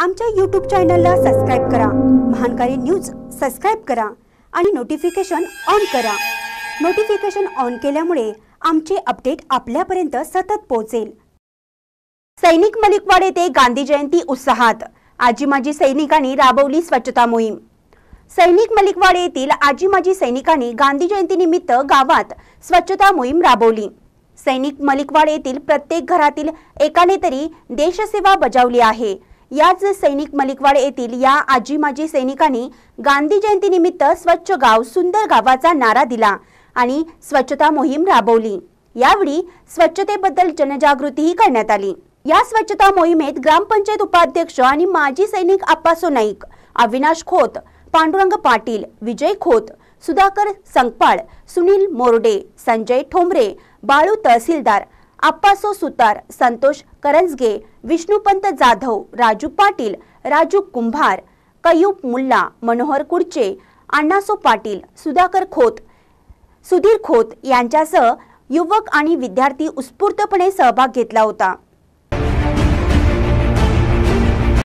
आमच्या यूट्यूब चॅनलला सबस्क्राईब करा महानकारी न्यूज सबस्क्राईब करा आणि नोटिफिकेशन ऑन करा नोटिफिकेशन ऑन केल्यामुळे आमचे अपडेट आपल्यापर्यंत सतत पोहोचेल सैनिक मलिकवाडे ते गांधी जयंती उत्साहात आजी माजी सैनिकांनी राबवली स्वच्छता मोहीम सैनिक मलिकवाड येथील आजी माजी सैनिकांनी गांधी जयंतीनिमित्त गावात स्वच्छता मोहीम राबवली सैनिक मलिकवाड येथील प्रत्येक घरातील एकाने तरी देशसेवा बजावली आहे याच सैनिक मलिकवाड येथील या आजी माजी सैनिकांनी गांधी जयंतीनिमित्त स्वच्छ गाव सुंदर गावाचा नारा दिला आणि स्वच्छता मोहीम राबवली यावेळी स्वच्छतेबद्दल जनजागृतीही करण्यात आली या स्वच्छता मोहिमेत ग्रामपंचायत उपाध्यक्ष आणि माजी सैनिक आप्पासो नाईक अविनाश खोत पांडुरंग पाटील विजय खोत सुधाकर संकपाळ सुनील मोरडे संजय ठोंबरे बाळू तहसीलदार आप्पासो सुतार संतोष करंजगे विष्णुपंत जाधव राजू पाटील राजू कुंभार कयूब मुल्ला मनोहर कुडचे अण्णासो पाटील सुधाकर खोत सुधीर खोत यांच्यासह युवक आणि विद्यार्थी उत्स्फूर्तपणे सहभाग घेतला होता